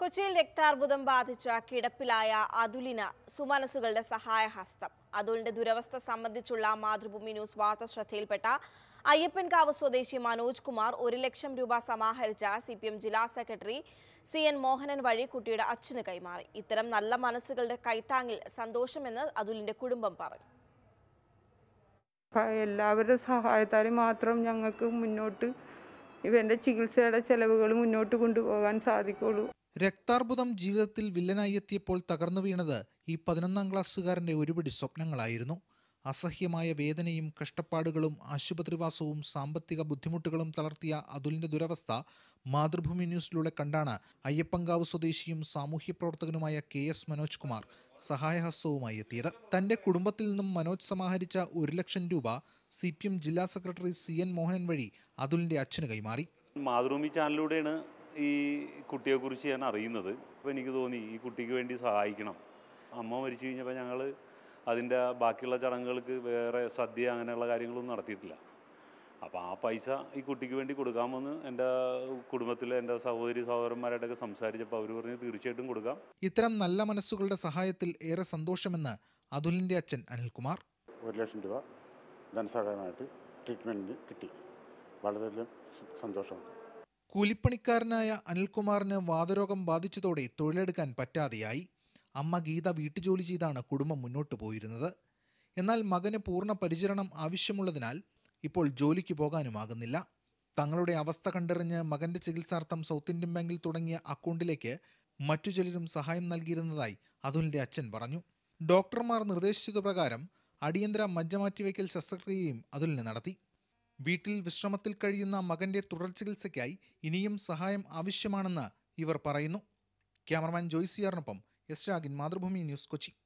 കൊച്ചിയിൽ രക്താർബുദം ബാധിച്ച കിടപ്പിലായ അതുലിന സുമനസുകളുടെ സഹായഹസ്തം അതുലിന്റെ ദുരവസ്ഥ സംബന്ധിച്ചുള്ള മാതൃഭൂമി ന്യൂസ് വാർത്ത ശ്രദ്ധയിൽപ്പെട്ട അയ്യപ്പൻകാവ് സ്വദേശി മനോജ് കുമാർ ഒരു ലക്ഷം രൂപ സമാഹരിച്ച സി പി എം ജില്ലാ സെക്രട്ടറി സി എൻ മോഹനൻ വഴി കുട്ടിയുടെ അച്ഛന് കൈമാറി ഇത്തരം നല്ല മനസ്സുകളുടെ കൈത്താങ്ങിൽ സന്തോഷമെന്ന് അതുലിന്റെ കുടുംബം പറഞ്ഞു എല്ലാവരുടെ സഹായത്താലും മാത്രം ഞങ്ങൾക്ക് മുന്നോട്ട് ഇവൻ്റെ ചികിത്സയുടെ ചെലവുകൾ മുന്നോട്ട് കൊണ്ടുപോകാൻ സാധിക്കുള്ളൂ രക്താർബുദം ജീവിതത്തിൽ വില്ലനായി എത്തിയപ്പോൾ തകർന്നു വീണത് ഈ പതിനൊന്നാം ക്ലാസ്സുകാരൻ്റെ ഒരുപിടി സ്വപ്നങ്ങളായിരുന്നു അസഹ്യമായ വേദനയും കഷ്ടപ്പാടുകളും ആശുപത്രിവാസവും സാമ്പത്തിക ബുദ്ധിമുട്ടുകളും തളർത്തിയ അതുലിൻ്റെ ദുരവസ്ഥ മാതൃഭൂമി ന്യൂസിലൂടെ കണ്ടാണ് അയ്യപ്പങ്കാവ് സ്വദേശിയും സാമൂഹ്യ പ്രവർത്തകനുമായ കെ എസ് മനോജ് കുമാർ സഹായഹസ്തവുമായി എത്തിയത് തൻ്റെ കുടുംബത്തിൽ നിന്നും മനോജ് സമാഹരിച്ച ഒരു ലക്ഷം രൂപ സി ജില്ലാ സെക്രട്ടറി സി എൻ മോഹനൻ വഴി അതുലിൻ്റെ അച്ഛന് കൈമാറി മാതൃഭൂമി ചാനലിലൂടെയാണ് ഈ കുട്ടിയെക്കുറിച്ച് ഞാൻ അറിയുന്നത് അപ്പോൾ എനിക്ക് തോന്നി ഈ കുട്ടിക്ക് വേണ്ടി സഹായിക്കണം അമ്മ മരിച്ചു കഴിഞ്ഞപ്പോൾ ഞങ്ങൾ അതിൻ്റെ ബാക്കിയുള്ള ചടങ്ങുകൾക്ക് വേറെ സദ്യ അങ്ങനെയുള്ള കാര്യങ്ങളൊന്നും നടത്തിയിട്ടില്ല അപ്പോൾ ആ പൈസ ഈ കുട്ടിക്ക് വേണ്ടി കൊടുക്കാമെന്ന് എൻ്റെ കുടുംബത്തിലെ എൻ്റെ സഹോദരി സഹോദരന്മാരായിട്ടൊക്കെ സംസാരിച്ചപ്പോൾ അവർ പറഞ്ഞു തീർച്ചയായിട്ടും കൊടുക്കാം ഇത്തരം നല്ല മനസ്സുകളുടെ സഹായത്തിൽ ഏറെ സന്തോഷമെന്ന് അതുലിൻ്റെ അച്ഛൻ അനിൽകുമാർ ഒരു ലക്ഷം രൂപ ധനസഹായമായിട്ട് ട്രീറ്റ്മെൻറ്റിന് കിട്ടി വളരെ സന്തോഷമാണ് കൂലിപ്പണിക്കാരനായ അനിൽകുമാറിന് വാതരോഗം ബാധിച്ചതോടെ തൊഴിലെടുക്കാൻ പറ്റാതെയായി അമ്മ ഗീത വീട്ടുജോലി ചെയ്താണ് കുടുംബം മുന്നോട്ടു പോയിരുന്നത് എന്നാൽ മകന് പൂർണ്ണ പരിചരണം ആവശ്യമുള്ളതിനാൽ ഇപ്പോൾ ജോലിക്ക് പോകാനുമാകുന്നില്ല തങ്ങളുടെ അവസ്ഥ കണ്ടറിഞ്ഞ് മകന്റെ ചികിത്സാർത്ഥം സൗത്ത് ഇന്ത്യൻ ബാങ്കിൽ തുടങ്ങിയ അക്കൗണ്ടിലേക്ക് മറ്റു ചിലരും സഹായം നൽകിയിരുന്നതായി അതുലിന്റെ അച്ഛൻ പറഞ്ഞു ഡോക്ടർമാർ പ്രകാരം അടിയന്തര മജ്ജമാറ്റിവയ്ക്കൽ ശസ്ത്രക്രിയയും അതുലിന് നടത്തി വീട്ടിൽ വിശ്രമത്തിൽ കഴിയുന്ന മകന്റെ തുടർ ചികിത്സയ്ക്കായി ഇനിയും സഹായം ആവശ്യമാണെന്ന് ഇവർ പറയുന്നു ക്യാമറമാൻ ജോയ്സിയാറിനൊപ്പം എസ് രാഗിൻ മാതൃഭൂമി ന്യൂസ് കൊച്ചി